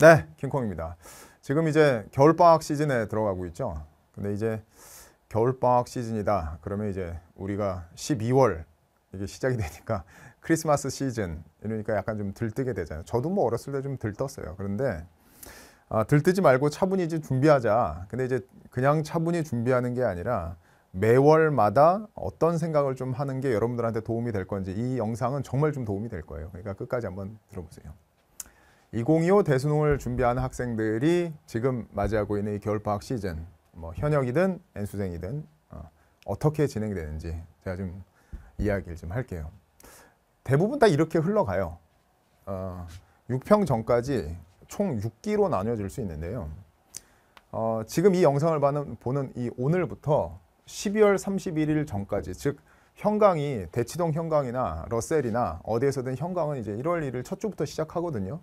네, 킹콩입니다. 지금 이제 겨울방학 시즌에 들어가고 있죠. 근데 이제 겨울방학 시즌이다. 그러면 이제 우리가 12월 이게 시작이 되니까 크리스마스 시즌 이러니까 약간 좀 들뜨게 되잖아요. 저도 뭐 어렸을 때 좀 들떴어요. 그런데 아, 들뜨지 말고 차분히 좀 준비하자. 근데 이제 그냥 차분히 준비하는 게 아니라 매월마다 어떤 생각을 좀 하는 게 여러분들한테 도움이 될 건지 이 영상은 정말 좀 도움이 될 거예요. 그러니까 끝까지 한번 들어보세요. 2025 대수능을 준비하는 학생들이 지금 맞이하고 있는 이 겨울방학 시즌 뭐 현역이든 N수생이든 어, 어떻게 진행이 되는지 제가 좀 이야기를 좀 할게요. 대부분 다 이렇게 흘러가요. 어, 6평 전까지 총 6기로 나뉘어질 수 있는데요. 어, 지금 이 영상을 보는, 보는 이 오늘부터 12월 31일 전까지 즉 현강이 대치동 현강이나 러셀이나 어디에서든 현강은 이제 1월 1일 첫 주부터 시작하거든요.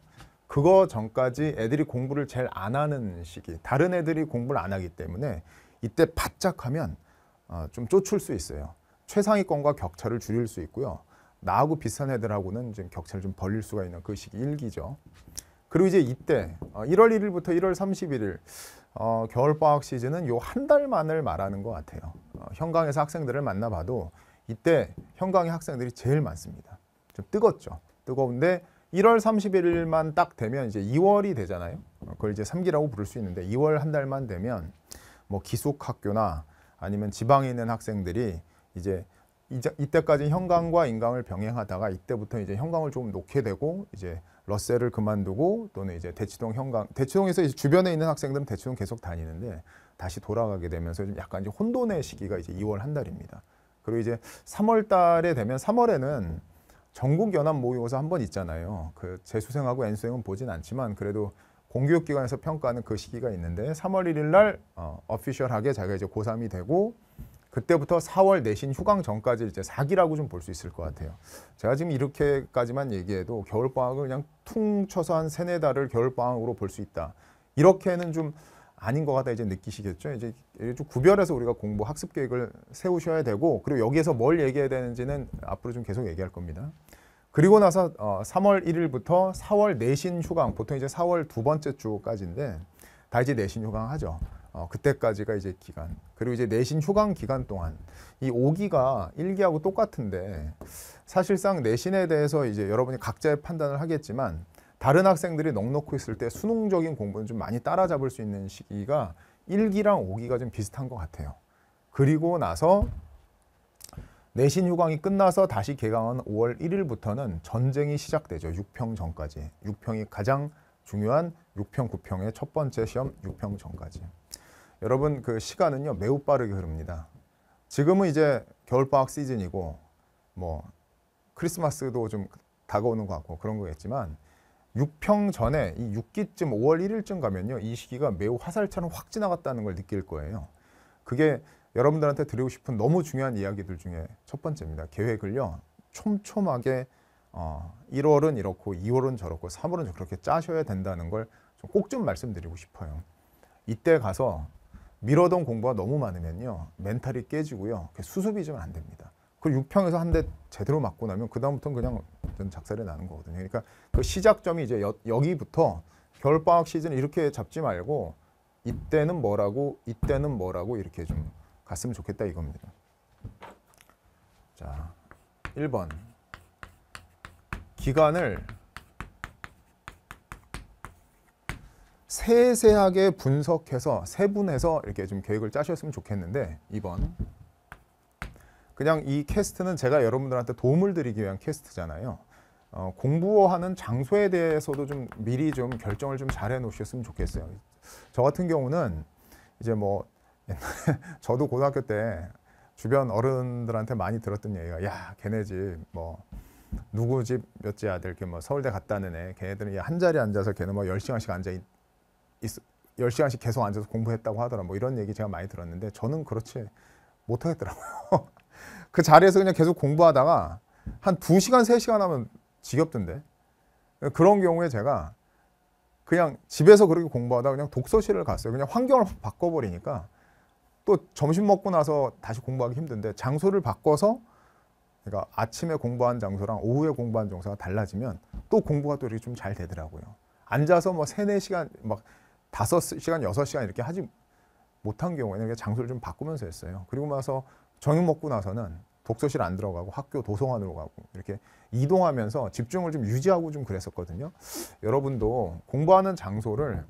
그거 전까지 애들이 공부를 제일 안 하는 시기 다른 애들이 공부를 안 하기 때문에 이때 바짝 하면 어, 좀 쫓을 수 있어요 최상위권과 격차를 줄일 수 있고요 나하고 비슷한 애들하고는 지 격차를 좀 벌릴 수가 있는 그 시기 일기죠 그리고 이제 이때 어, 1월 1일부터 1월 31일 어, 겨울방학 시즌은 요 한 달만을 말하는 것 같아요 어, 현강에서 학생들을 만나봐도 이때 현강의 학생들이 제일 많습니다 좀 뜨겁죠 뜨거운데 1월 31일만 딱 되면 이제 2월이 되잖아요. 그걸 이제 3기라고 부를 수 있는데 2월 한 달만 되면 뭐 기숙 학교나 아니면 지방에 있는 학생들이 이제 이때까지현강과 인강을 병행하다가 이때부터 이제 형광을 좀 놓게 되고 이제 러셀을 그만두고 또는 이제 대치동 현강 대치동에서 이제 주변에 있는 학생들은 대치동 계속 다니는데 다시 돌아가게 되면서 좀 약간 이제 혼돈의 시기가 이제 2월 한 달입니다. 그리고 이제 3월 달에 되면 3월에는 전국 연합 모의고사 한 번 있잖아요. 그 재수생하고 N수생은 보진 않지만 그래도 공교육기관에서 평가하는 그 시기가 있는데 3월 1일 날 어, 어피셜하게 자기가 이제 고3이 되고 그때부터 4월 내신 휴강 전까지 이제 사기라고 좀 볼 수 있을 것 같아요. 제가 지금 이렇게까지만 얘기해도 겨울방학을 그냥 퉁 쳐서 한 3, 4 달을 겨울방학으로 볼 수 있다. 이렇게는 좀 아닌 것 같다 이제 느끼시겠죠. 이제 좀 구별해서 우리가 공부 학습 계획을 세우셔야 되고 그리고 여기에서 뭘 얘기해야 되는지는 앞으로 좀 계속 얘기할 겁니다. 그리고 나서 어, 3월 1일부터 4월 내신 휴강, 보통 이제 4월 두 번째 주까지인데 다 이제 내신 휴강하죠. 어, 그때까지가 이제 기간. 그리고 이제 내신 휴강 기간 동안 이 5기가 1기하고 똑같은데 사실상 내신에 대해서 이제 여러분이 각자의 판단을 하겠지만 다른 학생들이 넉넉히 있을 때 수능적인 공부는 좀 많이 따라잡을 수 있는 시기가 1기랑 5기가 좀 비슷한 것 같아요. 그리고 나서 내신 휴강이 끝나서 다시 개강한 5월 1일부터는 전쟁이 시작되죠. 6평 전까지. 6평이 가장 중요한 6평 9평의 첫 번째 시험 6평 전까지. 여러분 그 시간은요. 매우 빠르게 흐릅니다. 지금은 이제 겨울방학 시즌이고 뭐 크리스마스도 좀 다가오는 것 같고 그런 거겠지만 6평 전에 이 6기쯤 5월 1일쯤 가면요. 이 시기가 매우 화살처럼 확 지나갔다는 걸 느낄 거예요. 그게 여러분들한테 드리고 싶은 너무 중요한 이야기들 중에 첫 번째입니다. 계획을요. 촘촘하게 어, 1월은 이렇고 2월은 저렇고 3월은 저렇게 짜셔야 된다는 걸 꼭 좀 말씀드리고 싶어요. 이때 가서 미뤄던 공부가 너무 많으면요. 멘탈이 깨지고요. 수습이 좀 안 됩니다. 그 6평에서 한 대 제대로 맞고 나면 그다음부터는 그냥 작살이 나는 거거든요. 그러니까 그 시작점이 이제 여, 여기부터 겨울방학 시즌 이렇게 잡지 말고 이때는 뭐라고 이때는 뭐라고 이렇게 좀 갔으면 좋겠다 이겁니다. 자, 1번 기간을 세세하게 분석해서 세분해서 이렇게 좀 계획을 짜셨으면 좋겠는데 2번 그냥 이 캐스트는 제가 여러분들한테 도움을 드리기 위한 캐스트잖아요. 어, 공부하는 장소에 대해서도 좀 미리 좀 결정을 좀 잘 해놓으셨으면 좋겠어요. 저 같은 경우는 이제 뭐 옛날에 저도 고등학교 때 주변 어른들한테 많이 들었던 얘기가 야 걔네 집뭐 누구 집 몇째 아들 이렇게 뭐 서울대 갔다는 애 걔네들은 한 자리에 앉아서 걔는 뭐 열시간씩 앉아 있, 있, 10시간씩 계속 앉아서 공부했다고 하더라 뭐 이런 얘기 제가 많이 들었는데 저는 그렇지 못하겠더라고요 그 자리에서 그냥 계속 공부하다가 한 두시간세시간 하면 지겹던데 그런 경우에 제가 그냥 집에서 그렇게 공부하다 가 그냥 독서실을 갔어요 그냥 환경을 바꿔버리니까 또 점심 먹고 나서 다시 공부하기 힘든데 장소를 바꿔서 그러니까 아침에 공부한 장소랑 오후에 공부한 장소가 달라지면 또 공부가 또 이렇게 좀 잘 되더라고요. 앉아서 뭐 3, 4 시간막 5 시간 6 시간 이렇게 하지 못한 경우에는 장소를 좀 바꾸면서 했어요. 그리고 나서 저녁 먹고 나서는 독서실 안 들어가고 학교 도서관으로 가고 이렇게 이동하면서 집중을 좀 유지하고 좀 그랬었거든요. 여러분도 공부하는 장소를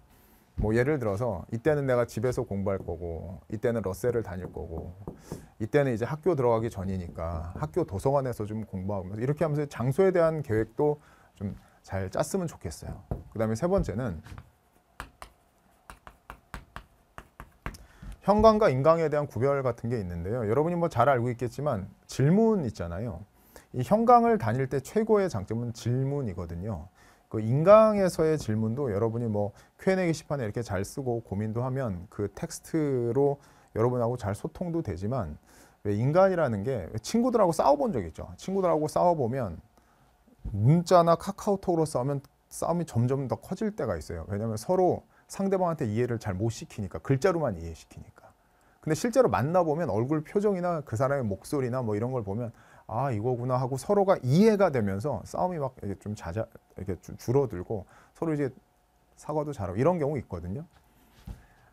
뭐 예를 들어서 이때는 내가 집에서 공부할 거고 이때는 러셀을 다닐 거고 이때는 이제 학교 들어가기 전이니까 학교 도서관에서 좀 공부하고 이렇게 하면서 장소에 대한 계획도 좀 잘 짰으면 좋겠어요. 그다음에 세 번째는 형광과 인광에 대한 구별 같은 게 있는데요. 여러분이 뭐 잘 알고 있겠지만 질문 있잖아요. 이 형광을 다닐 때 최고의 장점은 질문이거든요. 그 인강에서의 질문도 여러분이 뭐 Q&A 게시판에 이렇게 잘 쓰고 고민도 하면 그 텍스트로 여러분하고 잘 소통도 되지만 왜 인간이라는 게 친구들하고 싸워본 적 있죠. 친구들하고 싸워보면 문자나 카카오톡으로 싸우면 싸움이 점점 더 커질 때가 있어요. 왜냐하면 서로 상대방한테 이해를 잘 못 시키니까 글자로만 이해시키니까. 근데 실제로 만나보면 얼굴 표정이나 그 사람의 목소리나 뭐 이런 걸 보면 아 이거구나 하고 서로가 이해가 되면서 싸움이 막좀 잦아 이렇게 줄어들고 서로 이제 사과도 잘하고 이런 경우 있거든요.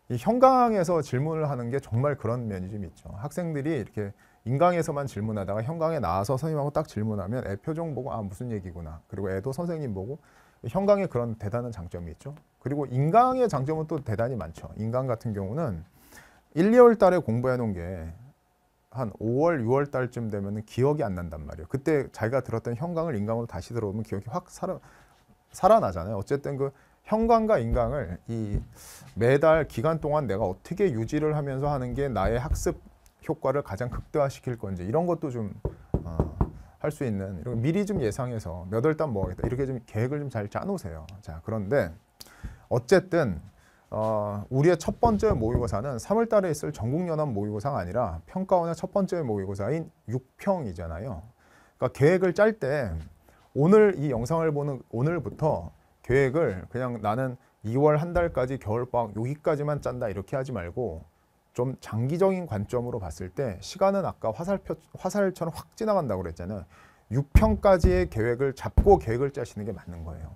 이 현강에서 질문을 하는 게 정말 그런 면이 좀 있죠. 학생들이 이렇게 인강에서만 질문하다가 현강에 나와서 선생님하고 딱 질문하면 애 표정 보고 아 무슨 얘기구나. 그리고 애도 선생님 보고 현강의 그런 대단한 장점이 있죠. 그리고 인강의 장점은 또 대단히 많죠. 인강 같은 경우는 1, 2월 달에 공부해 놓은 게한 5월, 6월 달쯤 되면 기억이 안 난단 말이에요. 그때 자기가 들었던 형광을 인강으로 다시 들어오면 기억이 확 살아, 살아나잖아요. 어쨌든 그 형광과 인강을 이 매달 기간 동안 내가 어떻게 유지를 하면서 하는 게 나의 학습 효과를 가장 극대화시킬 건지 이런 것도 좀 어, 할수 있는 이런 미리 좀 예상해서 몇월단뭐 하겠다 이렇게 좀 계획을 좀 잘 짜놓으세요. 자 그런데 어쨌든 어, 우리의 첫 번째 모의고사는 3월 달에 있을 전국연합 모의고사가 아니라 평가원의 첫 번째 모의고사인 6평이잖아요. 그러니까 계획을 짤 때 오늘 이 영상을 보는 오늘부터 계획을 그냥 나는 2월 한 달까지 겨울방학 여기까지만 짠다 이렇게 하지 말고 좀 장기적인 관점으로 봤을 때 시간은 아까 화살표, 화살처럼 확 지나간다고 그랬잖아요. 6평까지의 계획을 잡고 계획을 짜시는 게 맞는 거예요.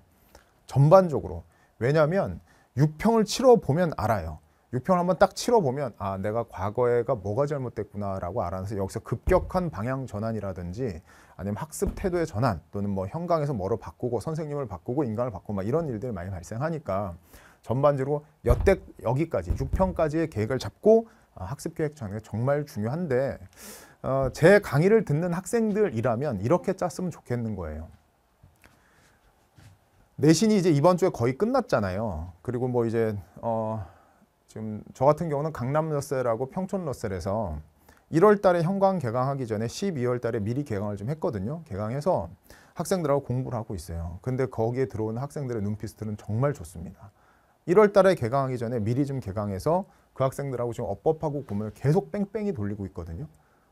전반적으로. 왜냐하면 육평을 치러보면 알아요. 육평을 한번 딱 치러보면 아 내가 과거에가 뭐가 잘못됐구나라고 알아서 여기서 급격한 방향 전환이라든지 아니면 학습 태도의 전환 또는 뭐 현강에서 뭐로 바꾸고 선생님을 바꾸고 인간을 바꾸고 막 이런 일들이 많이 발생하니까 전반적으로 여태 여기까지 육평까지의 계획을 잡고 아, 학습 계획 짜는 게 정말 중요한데 어, 제 강의를 듣는 학생들이라면 이렇게 짰으면 좋겠는 거예요. 내신이 이제 이번 주에 거의 끝났잖아요. 그리고 뭐 이제 어 지금 저 같은 경우는 강남 러셀하고 평촌 러셀에서 1월 달에 현강 개강하기 전에 12월 달에 미리 개강을 좀 했거든요. 개강해서 학생들하고 공부를 하고 있어요. 근데 거기에 들어오는 학생들의 눈피스트는 정말 좋습니다. 1월 달에 개강하기 전에 미리 좀 개강해서 그 학생들하고 지금 업법하고 보면 계속 뺑뺑이 돌리고 있거든요.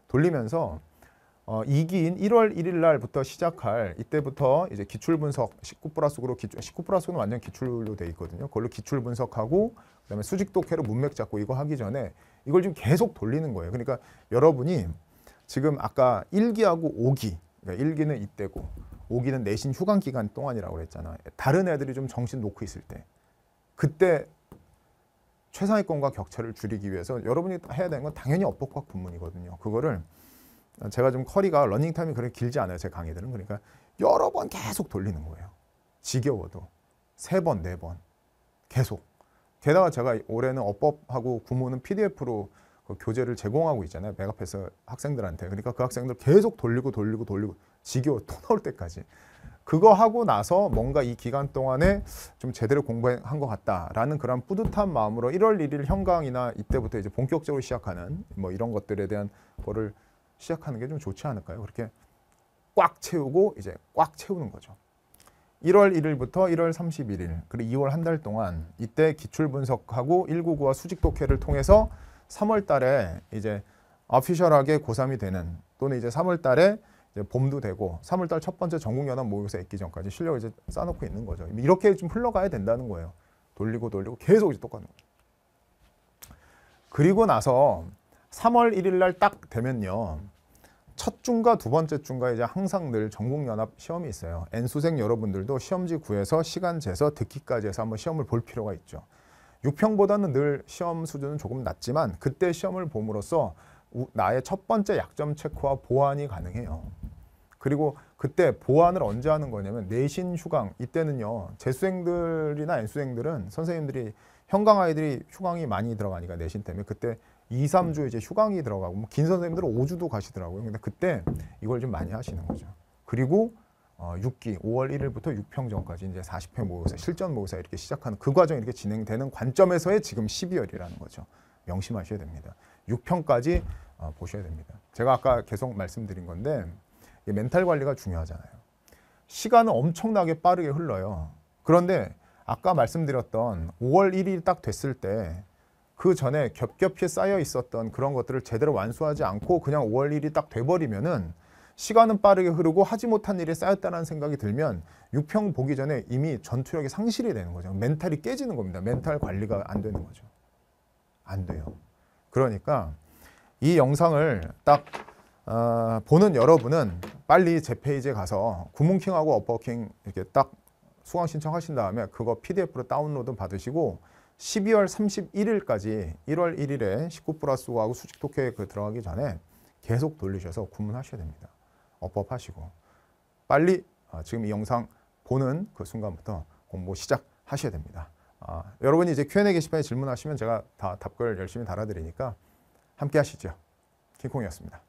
돌리면서 어, 2기인 1월 1일 날부터 시작할 이때부터 이제 기출 분석 19 플러스 로 기출 19 플러스 는 완전 기출로 돼 있거든요. 그걸로 기출 분석하고 그다음에 수직 독해로 문맥 잡고 이거 하기 전에 이걸 지금 계속 돌리는 거예요. 그러니까 여러분이 지금 아까 1기하고 5기 그러니까 1기는 이때고 5기는 내신 휴강 기간 동안이라고 그랬잖아. 다른 애들이 좀 정신 놓고 있을 때 그때 최상위권과 격차를 줄이기 위해서 여러분이 해야 되는 건 당연히 업복과 군문이거든요. 그거를 제가 좀 커리가 러닝 타임이 그렇게 길지 않아요. 제 강의들은 그러니까 여러 번 계속 돌리는 거예요. 지겨워도 세 번, 네 번 계속. 게다가 제가 올해는 어법하고 구모는 PDF로 그 교재를 제공하고 있잖아요. 메가패서 학생들한테. 그러니까 그 학생들 계속 돌리고 돌리고 돌리고 지겨워 토 나올 때까지. 그거 하고 나서 뭔가 이 기간 동안에 좀 제대로 공부한 것 같다라는 그런 뿌듯한 마음으로 1월 1일 현강이나 이때부터 이제 본격적으로 시작하는 뭐 이런 것들에 대한 거를 시작하는 게 좀 좋지 않을까요? 그렇게 꽉 채우고 이제 꽉 채우는 거죠. 1월 1일부터 1월 31일 그리고 2월 한 달 동안 이때 기출 분석하고 199와 수직 독해를 통해서 3월 달에 이제 어피셜하게 고3이 되는 또는 이제 3월 달에 이제 봄도 되고 3월 달 첫 번째 전국 연합 모의고사 있기 전까지 실력을 이제 쌓아놓고 있는 거죠. 이렇게 좀 흘러가야 된다는 거예요. 돌리고 돌리고 계속 이제 똑같은 거예 그리고 나서 3월 1일 날 딱 되면요. 첫 중과 두 번째 중과 이제 항상 늘 전국연합 시험이 있어요. N수생 여러분들도 시험지 구해서 시간 재서 듣기까지 해서 한번 시험을 볼 필요가 있죠. 6평보다는 늘 시험 수준은 조금 낮지만 그때 시험을 봄으로써 나의 첫 번째 약점 체크와 보완이 가능해요. 그리고 그때 보완을 언제 하는 거냐면 내신 휴강 이때는요 재수생들이나 N수생들은 선생님들이 현강 아이들이 휴강이 많이 들어가니까 내신 때문에 그때 2, 3주 이제 휴강이 들어가고 뭐긴 선생님들은 5주도 가시더라고요. 근데 그때 이걸 좀 많이 하시는 거죠. 그리고 어, 6기 5월 1일부터 6평전까지 이제 40회 모의고사, 실전 모의고사 이렇게 시작하는 그 과정이 이렇게 진행되는 관점에서의 지금 12월이라는 거죠. 명심하셔야 됩니다. 6평까지 어, 보셔야 됩니다. 제가 아까 계속 말씀드린 건데 멘탈 관리가 중요하잖아요. 시간은 엄청나게 빠르게 흘러요. 그런데 아까 말씀드렸던 5월 1일 딱 됐을 때그 전에 겹겹이 쌓여 있었던 그런 것들을 제대로 완수하지 않고 그냥 5월 1일이 딱 돼버리면은 시간은 빠르게 흐르고 하지 못한 일이 쌓였다는 생각이 들면 6평 보기 전에 이미 전투력이 상실이 되는 거죠. 멘탈이 깨지는 겁니다. 멘탈 관리가 안 되는 거죠. 안 돼요. 그러니까 이 영상을 딱 어, 보는 여러분은 빨리 제 페이지에 가서 구문킹하고 업버킹 이렇게 딱 수강 신청하신 다음에 그거 PDF로 다운로드 받으시고 12월 31일까지 1월 1일에 19 플러스 5하고 수직 독해 에 그 들어가기 전에 계속 돌리셔서 구문하셔야 됩니다. 업법하시고 빨리 아, 지금 이 영상 보는 그 순간부터 공부 시작하셔야 됩니다. 아, 여러분이 이제 Q&A 게시판에 질문하시면 제가 다 답글 열심히 달아드리니까 함께 하시죠. 킹콩이었습니다.